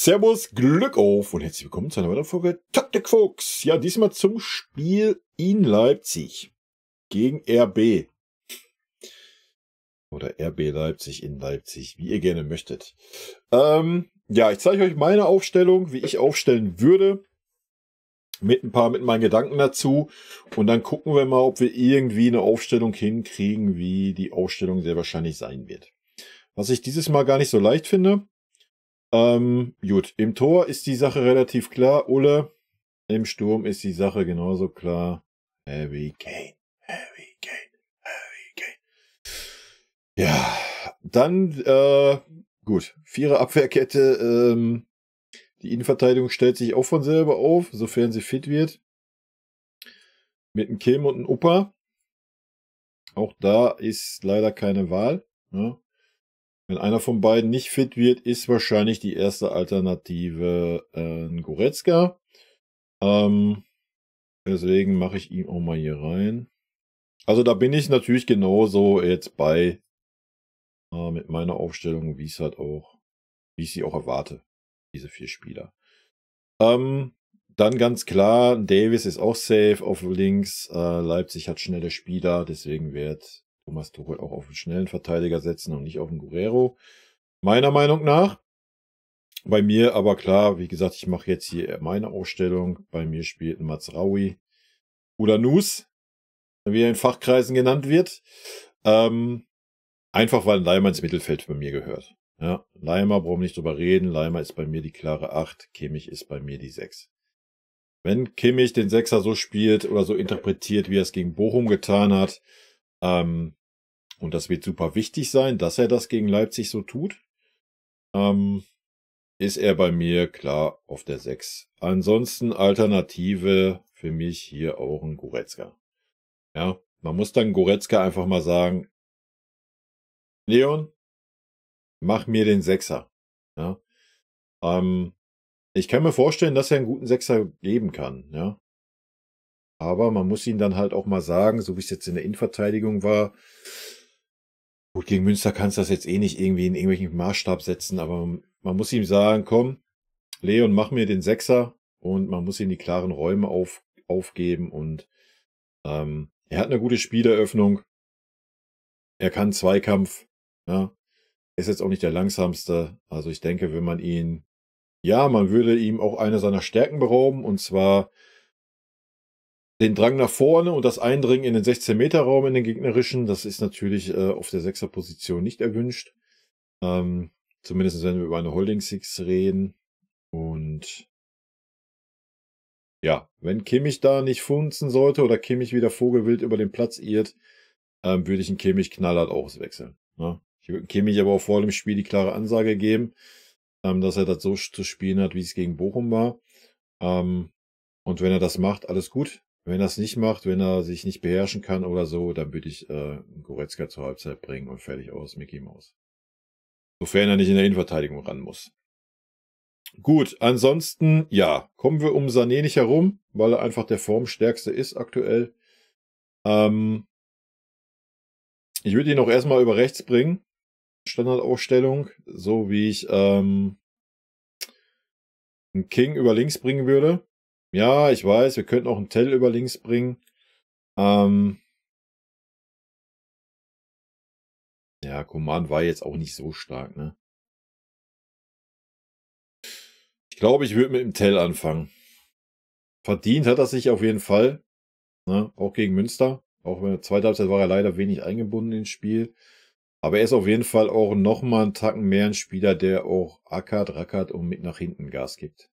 Servus, Glück auf und herzlich willkommen zu einer weiteren Folge Taktikfuchs. Ja, diesmal zum Spiel in Leipzig gegen RB. Oder RB Leipzig in Leipzig, wie ihr gerne möchtet. Ähm, ja, ich zeige euch meine Aufstellung, wie ich aufstellen würde. Mit ein paar, mit meinen Gedanken dazu. Und dann gucken wir mal, ob wir irgendwie eine Aufstellung hinkriegen, wie die Aufstellung sehr wahrscheinlich sein wird. Was ich dieses Mal gar nicht so leicht finde, ähm, gut, im Tor ist die Sache relativ klar. Ulle, im Sturm ist die Sache genauso klar. Harry Kane, Harry Kane, Harry Kane. Ja, dann, äh, gut, Vierer Abwehrkette. Ähm, die Innenverteidigung stellt sich auch von selber auf, sofern sie fit wird. Mit einem Kim und einem Upper. Auch da ist leider keine Wahl. Ne? Wenn einer von beiden nicht fit wird, ist wahrscheinlich die erste Alternative äh, Goretzka. Ähm, deswegen mache ich ihn auch mal hier rein. Also da bin ich natürlich genauso jetzt bei äh, mit meiner Aufstellung, wie es halt auch, wie ich sie auch erwarte, diese vier Spieler. Ähm, dann ganz klar, Davis ist auch safe auf links. Äh, Leipzig hat schnelle Spieler, deswegen wird Thomas Tuchel auch auf einen schnellen Verteidiger setzen und nicht auf einen Guerrero. Meiner Meinung nach. Bei mir aber klar, wie gesagt, ich mache jetzt hier meine Ausstellung. Bei mir spielt Mazraoui oder Nus, wie er in Fachkreisen genannt wird. Ähm, einfach weil Leimer ins Mittelfeld bei mir gehört. Ja, Leimer brauchen wir nicht drüber reden. Leimer ist bei mir die klare 8, Kimmich ist bei mir die 6. Wenn Kimmich den Sechser so spielt oder so interpretiert, wie er es gegen Bochum getan hat, ähm, und das wird super wichtig sein, dass er das gegen Leipzig so tut. Ähm, ist er bei mir klar auf der 6. Ansonsten Alternative für mich hier auch ein Goretzka. Ja, man muss dann Goretzka einfach mal sagen, Leon, mach mir den Sechser. Ja, ähm, ich kann mir vorstellen, dass er einen guten Sechser geben kann. Ja, aber man muss ihn dann halt auch mal sagen, so wie es jetzt in der Innenverteidigung war, Gut, gegen Münster kannst du das jetzt eh nicht irgendwie in irgendwelchen Maßstab setzen, aber man muss ihm sagen, komm, Leon, mach mir den Sechser und man muss ihm die klaren Räume auf, aufgeben und ähm, er hat eine gute Spieleröffnung. Er kann Zweikampf. Ja. Ist jetzt auch nicht der langsamste. Also ich denke, wenn man ihn, ja, man würde ihm auch eine seiner Stärken berauben und zwar den Drang nach vorne und das Eindringen in den 16-Meter-Raum in den gegnerischen, das ist natürlich äh, auf der Sechser-Position nicht erwünscht. Ähm, zumindest wenn wir über eine Holding Six reden. Und ja, wenn Kimmich da nicht funzen sollte oder Kimmich wieder vogelwild über den Platz irrt, ähm, würde ich einen Kimmich knallhart auswechseln. Ne? Ich würde Kimmich aber auch vor dem Spiel die klare Ansage geben, ähm, dass er das so zu spielen hat, wie es gegen Bochum war. Ähm, und wenn er das macht, alles gut. Wenn er es nicht macht, wenn er sich nicht beherrschen kann oder so, dann würde ich äh, Goretzka zur Halbzeit bringen und fertig aus, Mickey Mouse. Sofern er nicht in der Innenverteidigung ran muss. Gut, ansonsten, ja, kommen wir um Sané nicht herum, weil er einfach der Formstärkste ist aktuell. Ähm, ich würde ihn auch erstmal über rechts bringen. Standardaufstellung, so wie ich ähm, einen King über links bringen würde. Ja, ich weiß, wir könnten auch einen Tell über links bringen. Ähm ja, Command war jetzt auch nicht so stark, ne? Ich glaube, ich würde mit dem Tell anfangen. Verdient hat er sich auf jeden Fall. Ne? Auch gegen Münster. Auch wenn der zweite Halbzeit war er leider wenig eingebunden ins Spiel. Aber er ist auf jeden Fall auch nochmal einen Tacken mehr ein Spieler, der auch ackert, rackert und mit nach hinten Gas gibt.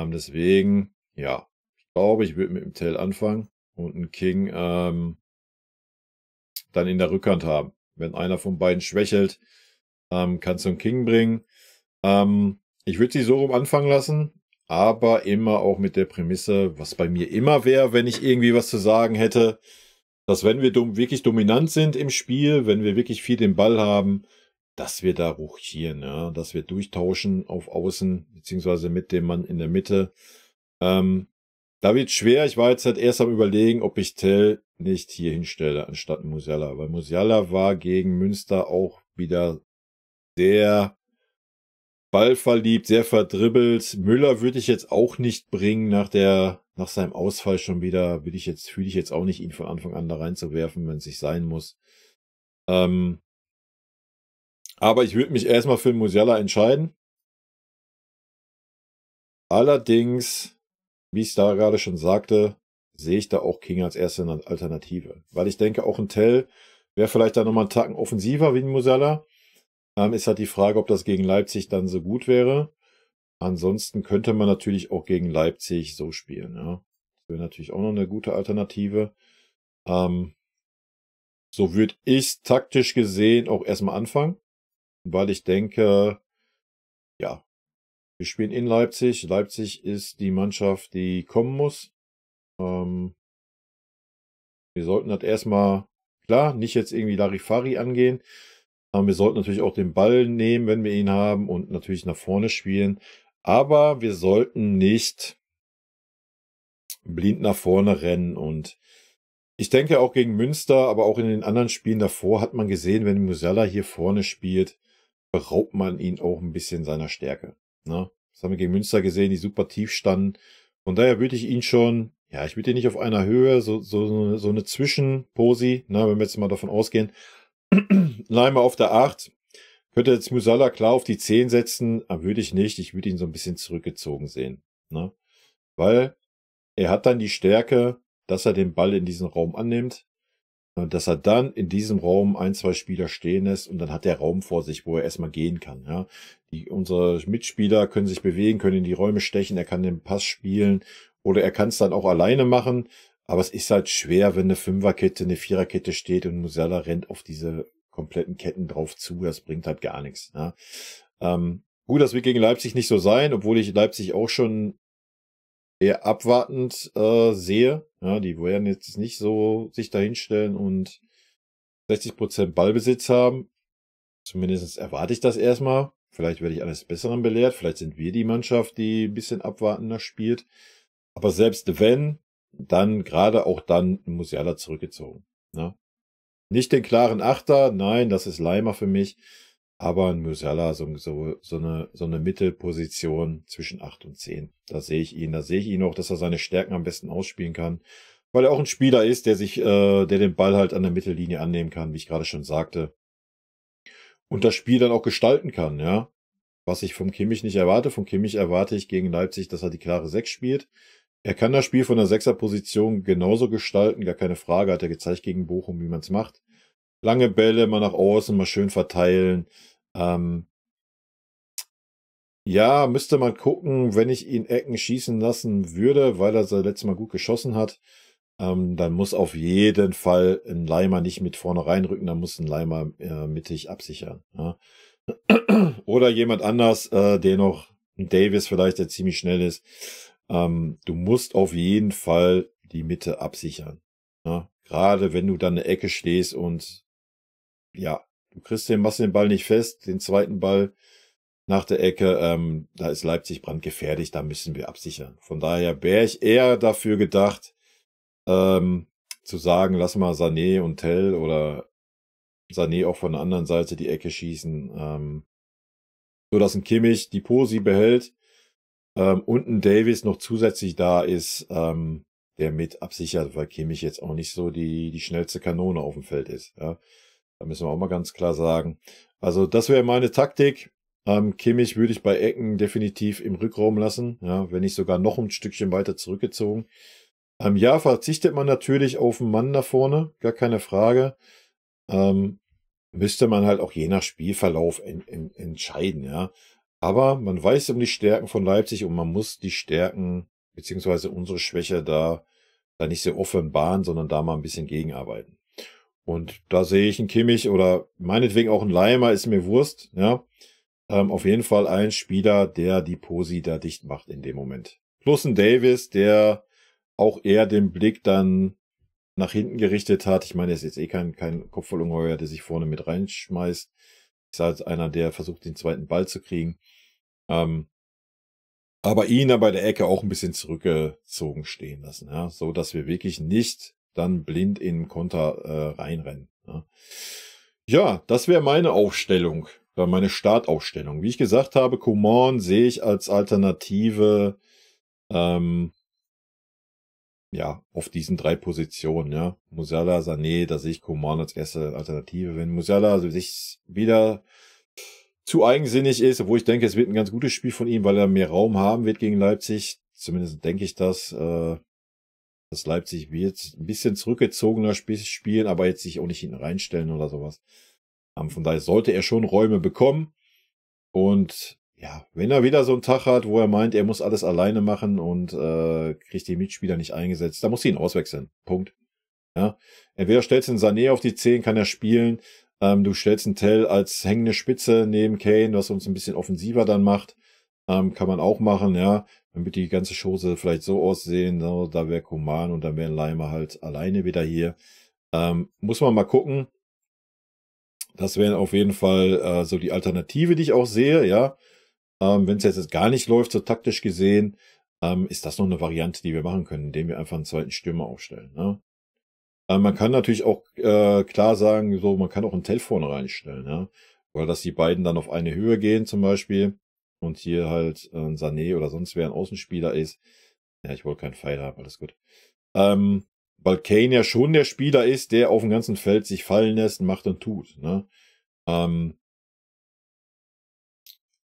Ähm, deswegen, ja, ich glaube, ich würde mit dem Tell anfangen und einen King ähm, dann in der Rückhand haben. Wenn einer von beiden schwächelt, ähm, kannst du einen King bringen. Ähm, ich würde sie so rum anfangen lassen, aber immer auch mit der Prämisse, was bei mir immer wäre, wenn ich irgendwie was zu sagen hätte, dass wenn wir wirklich dominant sind im Spiel, wenn wir wirklich viel den Ball haben, dass wir da ruchieren, ne, ja, dass wir durchtauschen auf Außen, beziehungsweise mit dem Mann in der Mitte. Ähm, da wird schwer. Ich war jetzt halt erst am überlegen, ob ich Tell nicht hier hinstelle, anstatt Musiala. Weil Musiala war gegen Münster auch wieder sehr ballverliebt, sehr verdribbelt. Müller würde ich jetzt auch nicht bringen nach der, nach seinem Ausfall schon wieder. Will ich jetzt, fühle ich jetzt auch nicht, ihn von Anfang an da reinzuwerfen, wenn es sich sein muss. Ähm, aber ich würde mich erstmal für Musiala entscheiden. Allerdings, wie ich es da gerade schon sagte, sehe ich da auch King als erste Alternative. Weil ich denke, auch ein Tell wäre vielleicht da nochmal einen Tacken offensiver wie ein Musiala. Ähm, ist halt die Frage, ob das gegen Leipzig dann so gut wäre. Ansonsten könnte man natürlich auch gegen Leipzig so spielen. Ja. Das wäre natürlich auch noch eine gute Alternative. Ähm, so würde ich taktisch gesehen auch erstmal anfangen weil ich denke, ja, wir spielen in Leipzig. Leipzig ist die Mannschaft, die kommen muss. Ähm, wir sollten das erstmal, klar, nicht jetzt irgendwie Larifari angehen. Aber wir sollten natürlich auch den Ball nehmen, wenn wir ihn haben und natürlich nach vorne spielen. Aber wir sollten nicht blind nach vorne rennen und ich denke auch gegen Münster, aber auch in den anderen Spielen davor hat man gesehen, wenn Musella hier vorne spielt, beraubt man ihn auch ein bisschen seiner Stärke. Ne? Das haben wir gegen Münster gesehen, die super tief standen. Von daher würde ich ihn schon, ja, ich würde ihn nicht auf einer Höhe, so, so, so eine Zwischenposi, ne, wenn wir jetzt mal davon ausgehen. Leimer auf der 8, könnte jetzt Musala klar auf die 10 setzen, aber würde ich nicht. Ich würde ihn so ein bisschen zurückgezogen sehen. Ne? Weil er hat dann die Stärke, dass er den Ball in diesen Raum annimmt, Ne, dass er dann in diesem Raum ein, zwei Spieler stehen lässt und dann hat der Raum vor sich, wo er erstmal gehen kann. Ja. Die, unsere Mitspieler können sich bewegen, können in die Räume stechen, er kann den Pass spielen oder er kann es dann auch alleine machen. Aber es ist halt schwer, wenn eine Fünferkette, eine Viererkette steht und Musella rennt auf diese kompletten Ketten drauf zu. Das bringt halt gar nichts. Ja. Ähm, gut, das wird gegen Leipzig nicht so sein, obwohl ich Leipzig auch schon eher abwartend äh, sehe. Ja, die werden jetzt nicht so sich dahinstellen und 60% Ballbesitz haben. Zumindest erwarte ich das erstmal. Vielleicht werde ich eines Besseren belehrt. Vielleicht sind wir die Mannschaft, die ein bisschen abwartender spielt. Aber selbst wenn, dann gerade auch dann muss Musiala zurückgezogen. Ne? Nicht den klaren Achter, nein, das ist Leimer für mich aber ein Musiala so, so, so, eine, so eine Mittelposition zwischen 8 und 10. Da sehe ich ihn, da sehe ich ihn auch, dass er seine Stärken am besten ausspielen kann, weil er auch ein Spieler ist, der sich, äh, der den Ball halt an der Mittellinie annehmen kann, wie ich gerade schon sagte. Und das Spiel dann auch gestalten kann, ja. Was ich vom Kimmich nicht erwarte. Vom Kimmich erwarte ich gegen Leipzig, dass er die klare 6 spielt. Er kann das Spiel von der Position genauso gestalten, gar keine Frage, hat er gezeigt gegen Bochum, wie man es macht lange Bälle mal nach außen, mal schön verteilen. Ähm, ja, müsste man gucken, wenn ich ihn Ecken schießen lassen würde, weil er das letzte Mal gut geschossen hat, ähm, dann muss auf jeden Fall ein Leimer nicht mit vorne reinrücken, dann muss ein Leimer äh, mittig absichern. Ja. Oder jemand anders, äh, der noch Davis vielleicht, der ziemlich schnell ist. Ähm, du musst auf jeden Fall die Mitte absichern. Ja. Gerade wenn du dann eine Ecke stehst und ja, du kriegst den, machst den Ball nicht fest, den zweiten Ball nach der Ecke, ähm, da ist Leipzig brandgefährlich, da müssen wir absichern. Von daher wäre ich eher dafür gedacht, ähm, zu sagen, lass mal Sané und Tell oder Sané auch von der anderen Seite die Ecke schießen, ähm, so dass ein Kimmich die Posi behält ähm, und ein Davis noch zusätzlich da ist, ähm, der mit absichert, weil Kimmich jetzt auch nicht so die, die schnellste Kanone auf dem Feld ist. Ja. Da müssen wir auch mal ganz klar sagen. Also das wäre meine Taktik. Ähm, Kimmich würde ich bei Ecken definitiv im Rückraum lassen, ja, wenn nicht sogar noch ein Stückchen weiter zurückgezogen. Ähm, ja, verzichtet man natürlich auf einen Mann da vorne, gar keine Frage. Ähm, müsste man halt auch je nach Spielverlauf en en entscheiden, ja. Aber man weiß um die Stärken von Leipzig und man muss die Stärken beziehungsweise unsere Schwäche da, da nicht so offenbaren, sondern da mal ein bisschen gegenarbeiten. Und da sehe ich einen Kimmich oder meinetwegen auch einen Leimer, ist mir Wurst, ja. Ähm, auf jeden Fall ein Spieler, der die Posi da dicht macht in dem Moment. Plus ein Davis, der auch eher den Blick dann nach hinten gerichtet hat. Ich meine, er ist jetzt eh kein, kein Kopf der sich vorne mit reinschmeißt. Ist halt einer, der versucht, den zweiten Ball zu kriegen. Ähm, aber ihn dann bei der Ecke auch ein bisschen zurückgezogen stehen lassen, ja, so dass wir wirklich nicht dann blind in Konter äh, reinrennen. Ja, ja das wäre meine Aufstellung, äh, meine Startaufstellung. Wie ich gesagt habe, Kumon sehe ich als Alternative ähm, ja, auf diesen drei Positionen, ja. Musiala, Sané, da sehe ich Kumon als erste Alternative. Wenn Musiala also sich wieder zu eigensinnig ist, obwohl ich denke, es wird ein ganz gutes Spiel von ihm, weil er mehr Raum haben wird gegen Leipzig, zumindest denke ich das, äh, dass Leipzig wird ein bisschen zurückgezogener spielen, aber jetzt sich auch nicht hinten reinstellen oder sowas. Ähm, von daher sollte er schon Räume bekommen. Und ja, wenn er wieder so einen Tag hat, wo er meint, er muss alles alleine machen und äh, kriegt die Mitspieler nicht eingesetzt, dann muss sie ihn auswechseln. Punkt. Ja. Entweder stellst du einen Sané auf die 10, kann er spielen. Ähm, du stellst einen Tell als hängende Spitze neben Kane, was uns ein bisschen offensiver dann macht. Ähm, kann man auch machen, ja dann wird die ganze Chose vielleicht so aussehen, so, ne, da wäre Kuman und dann wäre Leimer halt alleine wieder hier. Ähm, muss man mal gucken. Das wären auf jeden Fall äh, so die Alternative, die ich auch sehe, ja. Ähm, Wenn es jetzt gar nicht läuft, so taktisch gesehen, ähm, ist das noch eine Variante, die wir machen können, indem wir einfach einen zweiten Stürmer aufstellen. Ne? Ähm, man kann natürlich auch äh, klar sagen, so man kann auch ein Telefon reinstellen, ja? Oder dass die beiden dann auf eine Höhe gehen zum Beispiel und hier halt ein äh, Sané oder sonst wer ein Außenspieler ist. Ja, ich wollte keinen Pfeil haben, alles gut. Ähm, weil Kane ja schon der Spieler ist, der auf dem ganzen Feld sich fallen lässt, macht und tut. Ne? Ähm,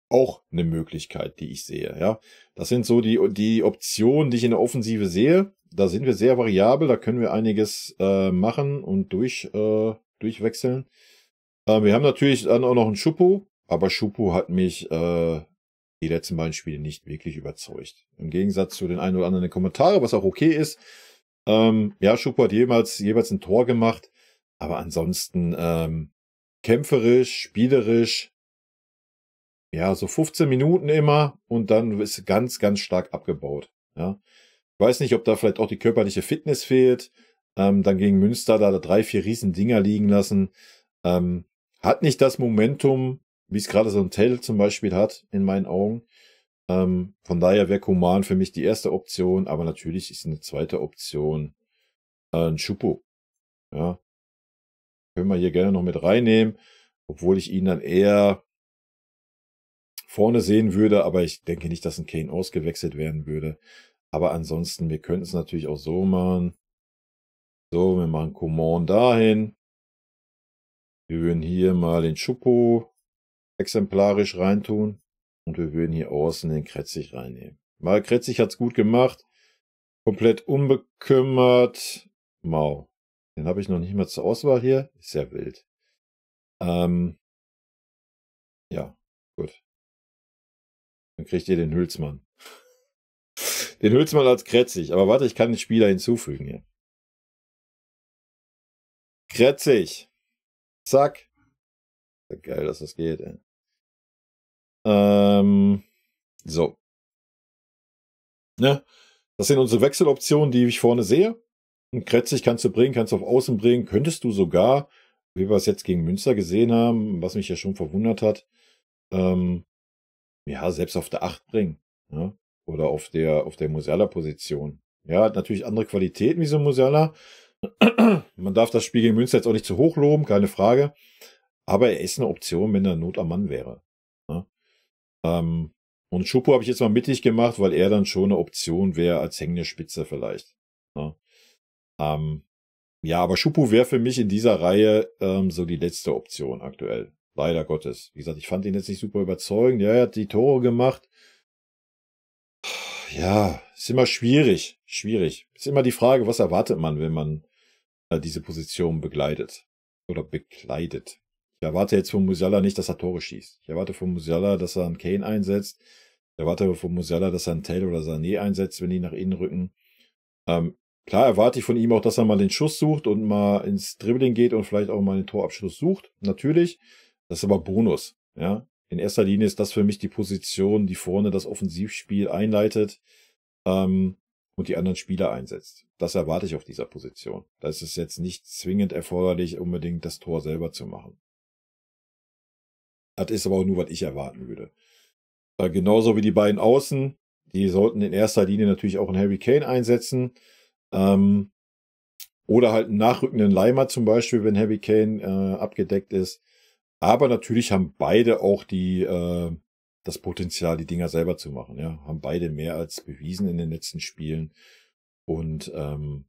auch eine Möglichkeit, die ich sehe. Ja, das sind so die die Optionen, die ich in der Offensive sehe. Da sind wir sehr variabel, da können wir einiges äh, machen und durch äh, durchwechseln. Äh, wir haben natürlich dann auch noch einen Schuppo, aber Schuppo hat mich äh, die letzten beiden Spiele nicht wirklich überzeugt. Im Gegensatz zu den ein oder anderen Kommentaren, was auch okay ist. Ähm, ja, Schupo hat jemals, jeweils ein Tor gemacht, aber ansonsten ähm, kämpferisch, spielerisch, ja, so 15 Minuten immer und dann ist ganz, ganz stark abgebaut. Ja. Ich weiß nicht, ob da vielleicht auch die körperliche Fitness fehlt. Ähm, dann gegen Münster da drei, vier riesen Dinger liegen lassen. Ähm, hat nicht das Momentum, wie es gerade so ein Tail zum Beispiel hat, in meinen Augen. Ähm, von daher wäre Koman für mich die erste Option, aber natürlich ist eine zweite Option äh, ein Schupo. Ja. Können wir hier gerne noch mit reinnehmen, obwohl ich ihn dann eher vorne sehen würde, aber ich denke nicht, dass ein Kane ausgewechselt werden würde. Aber ansonsten, wir könnten es natürlich auch so machen. So, wir machen Command dahin. Wir würden hier mal den Schupo exemplarisch reintun. Und wir würden hier außen den Kretzig reinnehmen. Mal Kretzig hat's gut gemacht. Komplett unbekümmert. Mau. Den habe ich noch nicht mal zur Auswahl hier. Ist ja wild. Ähm, ja, gut. Dann kriegt ihr den Hülsmann. Den Hülsmann als Kretzig. Aber warte, ich kann den Spieler hinzufügen hier. Kretzig. Zack. Geil, dass das geht, ey. Ähm, so. Ne? Das sind unsere Wechseloptionen, die ich vorne sehe. Und Kretzig kannst du bringen, kannst du auf Außen bringen. Könntest du sogar, wie wir es jetzt gegen Münster gesehen haben, was mich ja schon verwundert hat, ähm, ja, selbst auf der 8 bringen. Ne? Oder auf der, auf der Musiala-Position. Ja, hat natürlich andere Qualitäten wie so ein Musiala. Man darf das Spiel gegen Münster jetzt auch nicht zu hoch loben, keine Frage. Aber er ist eine Option, wenn er Not am Mann wäre. Ähm, und Schupo habe ich jetzt mal mittig gemacht, weil er dann schon eine Option wäre als hängende Spitze vielleicht. Ne? Ähm, ja, aber Schupo wäre für mich in dieser Reihe ähm, so die letzte Option aktuell. Leider Gottes. Wie gesagt, ich fand ihn jetzt nicht super überzeugend. Ja, er hat die Tore gemacht. Ja, ist immer schwierig. Schwierig. Ist immer die Frage, was erwartet man, wenn man äh, diese Position begleitet oder bekleidet. Ich erwarte jetzt von Musiala nicht, dass er Tore schießt. Ich erwarte von Musiala, dass er einen Kane einsetzt. Ich erwarte von Musiala, dass er einen Taylor oder Sané einsetzt, wenn die nach innen rücken. Ähm, klar erwarte ich von ihm auch, dass er mal den Schuss sucht und mal ins Dribbling geht und vielleicht auch mal den Torabschluss sucht. Natürlich. Das ist aber Bonus. Ja. In erster Linie ist das für mich die Position, die vorne das Offensivspiel einleitet ähm, und die anderen Spieler einsetzt. Das erwarte ich auf dieser Position. Da ist es jetzt nicht zwingend erforderlich, unbedingt das Tor selber zu machen. Das ist aber auch nur, was ich erwarten würde. Äh, genauso wie die beiden Außen. Die sollten in erster Linie natürlich auch einen Harry Kane einsetzen. Ähm, oder halt einen nachrückenden Leimer zum Beispiel, wenn Harry Kane äh, abgedeckt ist. Aber natürlich haben beide auch die, äh, das Potenzial, die Dinger selber zu machen. Ja? Haben beide mehr als bewiesen in den letzten Spielen. Und ähm,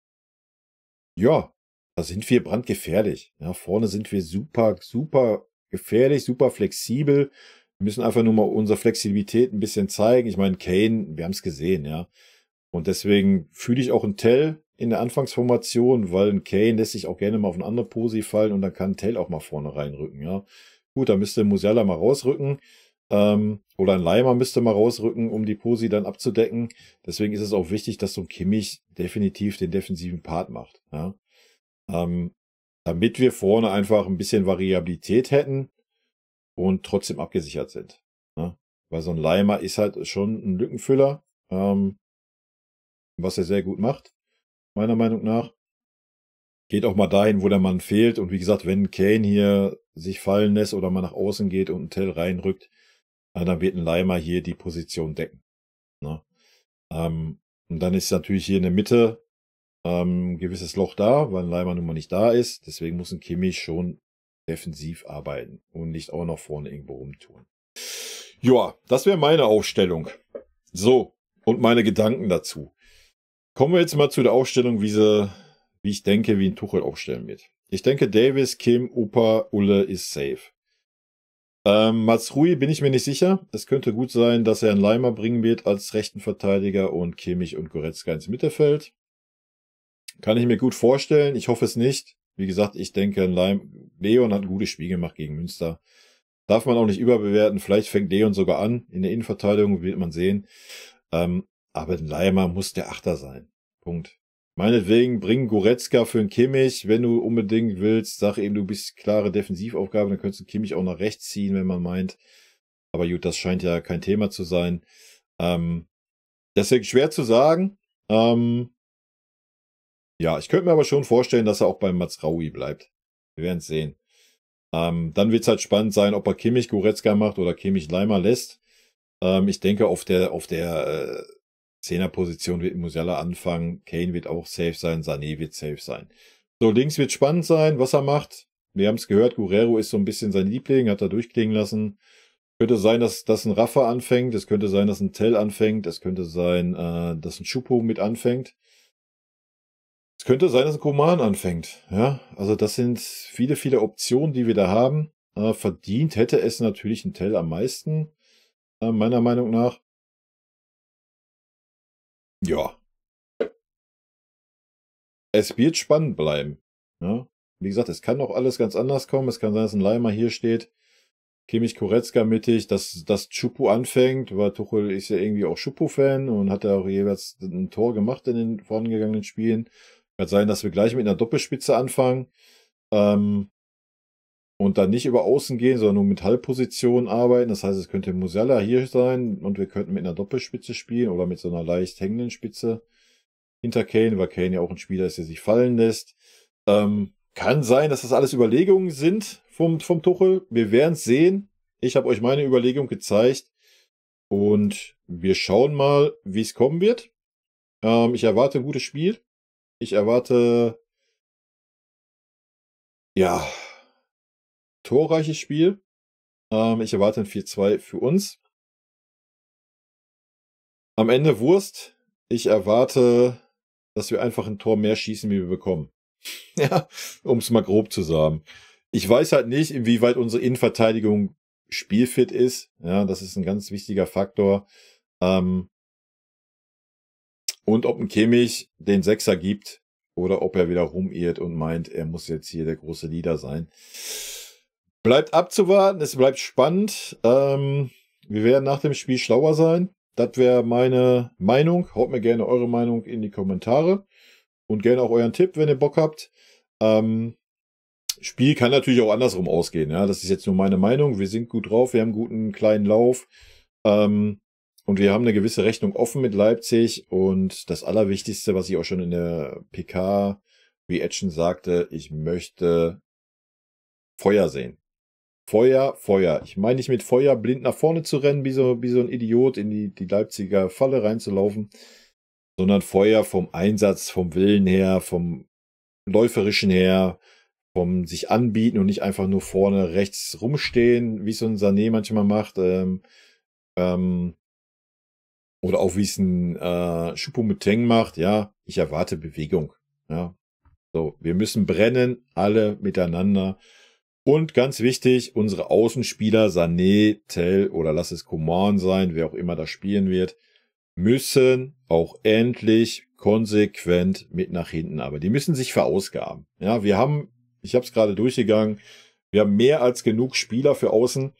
ja, da sind wir brandgefährlich. Ja, vorne sind wir super, super gefährlich, super flexibel. Wir müssen einfach nur mal unsere Flexibilität ein bisschen zeigen. Ich meine, Kane, wir haben es gesehen, ja. Und deswegen fühle ich auch einen Tell in der Anfangsformation, weil ein Kane lässt sich auch gerne mal auf eine andere Posi fallen und dann kann Tell auch mal vorne reinrücken, ja. Gut, da müsste Musiala mal rausrücken. Ähm, oder ein Leimer müsste mal rausrücken, um die Posi dann abzudecken. Deswegen ist es auch wichtig, dass so ein Kimmich definitiv den defensiven Part macht. Ja? Ähm, damit wir vorne einfach ein bisschen Variabilität hätten und trotzdem abgesichert sind. Ne? Weil so ein Leimer ist halt schon ein Lückenfüller, ähm, was er sehr gut macht, meiner Meinung nach. Geht auch mal dahin, wo der Mann fehlt. Und wie gesagt, wenn Kane hier sich fallen lässt oder mal nach außen geht und ein Tell reinrückt, dann wird ein Leimer hier die Position decken. Ne? Ähm, und dann ist natürlich hier in der Mitte ähm, gewisses Loch da, weil Leimer nun mal nicht da ist. Deswegen muss ein Kimmich schon defensiv arbeiten und nicht auch noch vorne irgendwo rumtun. Ja, das wäre meine Aufstellung. So, und meine Gedanken dazu. Kommen wir jetzt mal zu der Aufstellung, wie, sie, wie ich denke, wie ein Tuchel aufstellen wird. Ich denke, Davis, Kim, Upa, Ulle ist safe. Ähm, Matsrui bin ich mir nicht sicher. Es könnte gut sein, dass er einen Leimer bringen wird als rechten Verteidiger und Kimmich und Goretzka ins Mittelfeld. Kann ich mir gut vorstellen. Ich hoffe es nicht. Wie gesagt, ich denke, Leon hat ein gutes Spiel gemacht gegen Münster. Darf man auch nicht überbewerten. Vielleicht fängt Leon sogar an. In der Innenverteidigung wird man sehen. Ähm, aber ein Leimer muss der Achter sein. Punkt. Meinetwegen bring Goretzka für einen Kimmich, wenn du unbedingt willst. Sag eben, du bist klare Defensivaufgabe, dann könntest du Kimmich auch nach rechts ziehen, wenn man meint. Aber gut, das scheint ja kein Thema zu sein. Ähm, deswegen schwer zu sagen. Ähm, ja, ich könnte mir aber schon vorstellen, dass er auch beim Mazraoui bleibt. Wir werden es sehen. Ähm, dann wird es halt spannend sein, ob er Kimmich Goretzka macht oder Kimmich Leimer lässt. Ähm, ich denke, auf der, auf der äh, Zehnerposition wird Musiala anfangen. Kane wird auch safe sein. Sané wird safe sein. So, links wird spannend sein, was er macht. Wir haben es gehört, Guerrero ist so ein bisschen sein Liebling, hat er durchklingen lassen. Könnte sein, dass, dass ein Rafa anfängt, es könnte sein, dass ein Tell anfängt, es könnte sein, äh, dass ein Schupo mit anfängt könnte sein, dass ein Koman anfängt. Ja, also das sind viele, viele Optionen, die wir da haben. Äh, verdient hätte es natürlich ein Tell am meisten, äh, meiner Meinung nach. Ja. Es wird spannend bleiben. Ja. Wie gesagt, es kann auch alles ganz anders kommen. Es kann sein, dass ein Leimer hier steht. Kimmich Koretzka mittig, dass, dass Chupu anfängt, weil Tuchel ist ja irgendwie auch Chupu-Fan und hat ja auch jeweils ein Tor gemacht in den vorangegangenen Spielen. Kann sein, dass wir gleich mit einer Doppelspitze anfangen ähm, und dann nicht über Außen gehen, sondern nur mit Halbpositionen arbeiten. Das heißt, es könnte Musella hier sein und wir könnten mit einer Doppelspitze spielen oder mit so einer leicht hängenden Spitze hinter Kane, weil Kane ja auch ein Spieler ist, der sich fallen lässt. Ähm, kann sein, dass das alles Überlegungen sind vom, vom Tuchel. Wir werden es sehen. Ich habe euch meine Überlegung gezeigt. Und wir schauen mal, wie es kommen wird. Ähm, ich erwarte ein gutes Spiel. Ich erwarte ja torreiches Spiel. Ähm, ich erwarte ein 4-2 für uns. Am Ende Wurst. Ich erwarte, dass wir einfach ein Tor mehr schießen, wie wir bekommen. ja, um es mal grob zu sagen. Ich weiß halt nicht, inwieweit unsere Innenverteidigung spielfit ist. Ja, das ist ein ganz wichtiger Faktor. Ähm, und ob ein Kimmich den Sechser gibt oder ob er wieder rumirrt und meint, er muss jetzt hier der große Leader sein. Bleibt abzuwarten, es bleibt spannend. Ähm, wir werden nach dem Spiel schlauer sein. Das wäre meine Meinung. Haut mir gerne eure Meinung in die Kommentare und gerne auch euren Tipp, wenn ihr Bock habt. Ähm, Spiel kann natürlich auch andersrum ausgehen. Ja? Das ist jetzt nur meine Meinung. Wir sind gut drauf, wir haben einen guten kleinen Lauf. Ähm, und wir haben eine gewisse Rechnung offen mit Leipzig. Und das Allerwichtigste, was ich auch schon in der PK Reaction sagte, ich möchte Feuer sehen. Feuer, Feuer. Ich meine nicht mit Feuer blind nach vorne zu rennen, wie so, wie so ein Idiot in die, die Leipziger Falle reinzulaufen, sondern Feuer vom Einsatz, vom Willen her, vom läuferischen her, vom sich anbieten und nicht einfach nur vorne rechts rumstehen, wie so ein Sané manchmal macht. Ähm, ähm, oder auch wie es ein äh, Schupomuteng macht, ja, ich erwarte Bewegung. Ja. So, wir müssen brennen, alle miteinander. Und ganz wichtig, unsere Außenspieler, Sané, Tell oder lass es Coman sein, wer auch immer das spielen wird, müssen auch endlich konsequent mit nach hinten. Aber die müssen sich verausgaben. Ja, wir haben, ich habe es gerade durchgegangen, wir haben mehr als genug Spieler für außen.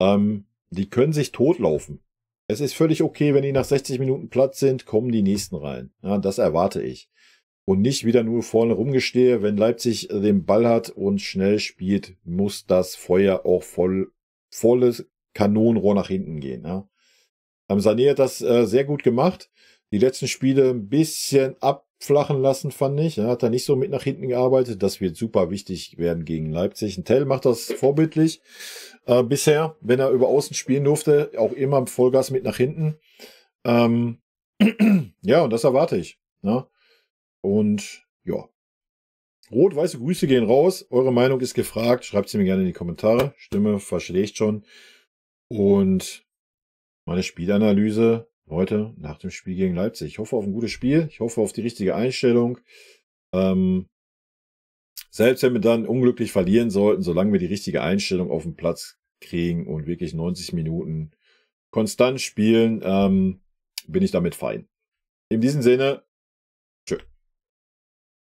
Ähm, die können sich totlaufen. Es ist völlig okay, wenn die nach 60 Minuten platt sind, kommen die nächsten rein. Ja, das erwarte ich. Und nicht wieder nur vorne rumgestehe, wenn Leipzig den Ball hat und schnell spielt, muss das Feuer auch voll, volles Kanonenrohr nach hinten gehen. Ja. Am Sané hat das äh, sehr gut gemacht. Die letzten Spiele ein bisschen abflachen lassen, fand ich. Ja, hat er nicht so mit nach hinten gearbeitet. Das wird super wichtig werden gegen Leipzig. Ein Tell macht das vorbildlich äh, bisher, wenn er über außen spielen durfte, auch immer Vollgas mit nach hinten. Ähm, ja, und das erwarte ich. Ne? Und ja. Rot-weiße Grüße gehen raus. Eure Meinung ist gefragt. Schreibt sie mir gerne in die Kommentare. Stimme verschlägt schon. Und meine Spielanalyse heute nach dem Spiel gegen Leipzig. Ich hoffe auf ein gutes Spiel. Ich hoffe auf die richtige Einstellung. Ähm, selbst wenn wir dann unglücklich verlieren sollten, solange wir die richtige Einstellung auf den Platz kriegen und wirklich 90 Minuten konstant spielen, ähm, bin ich damit fein. In diesem Sinne,